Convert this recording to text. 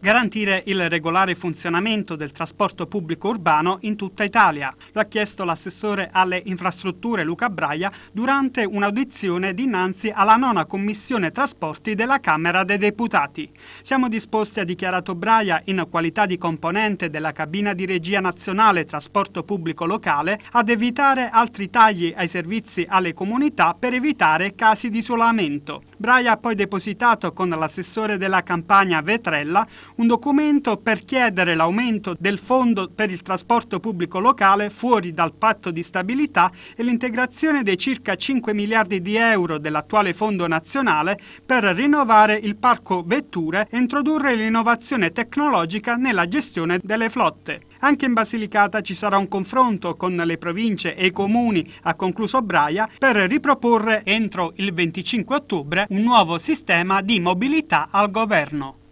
Garantire il regolare funzionamento del trasporto pubblico urbano in tutta Italia. Lo ha chiesto l'assessore alle infrastrutture Luca Braia durante un'audizione dinanzi alla nona commissione trasporti della Camera dei Deputati. Siamo disposti, ha dichiarato Braia, in qualità di componente della cabina di regia nazionale trasporto pubblico locale, ad evitare altri tagli ai servizi alle comunità per evitare casi di isolamento. Braia ha poi depositato con l'assessore della campagna Vetrella un documento per chiedere l'aumento del fondo per il trasporto pubblico locale fuori dal patto di stabilità e l'integrazione dei circa 5 miliardi di euro dell'attuale fondo nazionale per rinnovare il parco vetture e introdurre l'innovazione tecnologica nella gestione delle flotte. Anche in Basilicata ci sarà un confronto con le province e i comuni, ha concluso Braia, per riproporre entro il 25 ottobre un nuovo sistema di mobilità al governo.